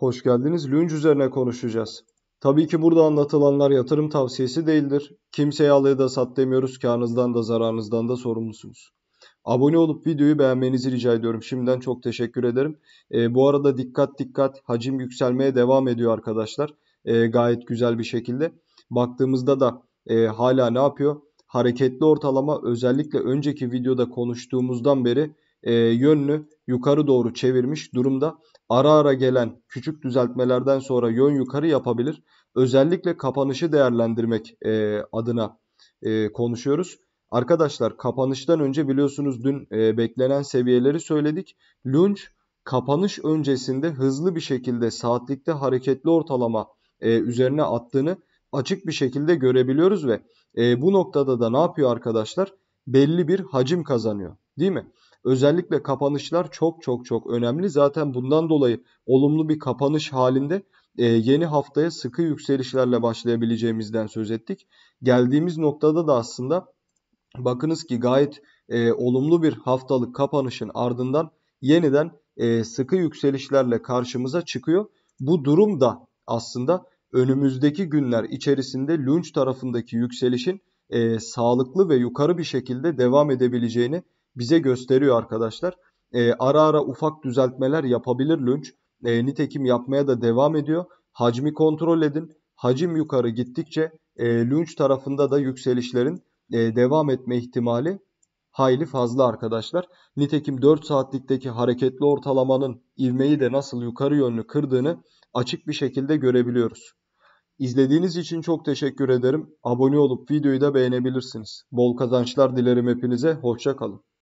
Hoş geldiniz. Lünç üzerine konuşacağız. Tabii ki burada anlatılanlar yatırım tavsiyesi değildir. Kimseye alaya da sat demiyoruz. Karnınızdan da zararınızdan da sorumlusunuz. Abone olup videoyu beğenmenizi rica ediyorum. Şimdiden çok teşekkür ederim. E, bu arada dikkat dikkat hacim yükselmeye devam ediyor arkadaşlar. E, gayet güzel bir şekilde. Baktığımızda da e, hala ne yapıyor? Hareketli ortalama özellikle önceki videoda konuştuğumuzdan beri e, yönünü yukarı doğru çevirmiş durumda. Ara ara gelen küçük düzeltmelerden sonra yön yukarı yapabilir. Özellikle kapanışı değerlendirmek e, adına e, konuşuyoruz. Arkadaşlar kapanıştan önce biliyorsunuz dün e, beklenen seviyeleri söyledik. Lunch kapanış öncesinde hızlı bir şekilde saatlikte hareketli ortalama e, üzerine attığını açık bir şekilde görebiliyoruz ve e, bu noktada da ne yapıyor arkadaşlar? Belli bir hacim kazanıyor değil mi? Özellikle kapanışlar çok çok çok önemli. Zaten bundan dolayı olumlu bir kapanış halinde e, yeni haftaya sıkı yükselişlerle başlayabileceğimizden söz ettik. Geldiğimiz noktada da aslında bakınız ki gayet e, olumlu bir haftalık kapanışın ardından yeniden e, sıkı yükselişlerle karşımıza çıkıyor. Bu durum da aslında önümüzdeki günler içerisinde lunch tarafındaki yükselişin e, sağlıklı ve yukarı bir şekilde devam edebileceğini bize gösteriyor arkadaşlar. E, ara ara ufak düzeltmeler yapabilir Lynch. E, nitekim yapmaya da devam ediyor. Hacmi kontrol edin. Hacim yukarı gittikçe e, Lynch tarafında da yükselişlerin e, devam etme ihtimali hayli fazla arkadaşlar. Nitekim 4 saatlikteki hareketli ortalamanın ivmeyi de nasıl yukarı yönlü kırdığını açık bir şekilde görebiliyoruz. İzlediğiniz için çok teşekkür ederim. Abone olup videoyu da beğenebilirsiniz. Bol kazançlar dilerim hepinize. Hoşça kalın.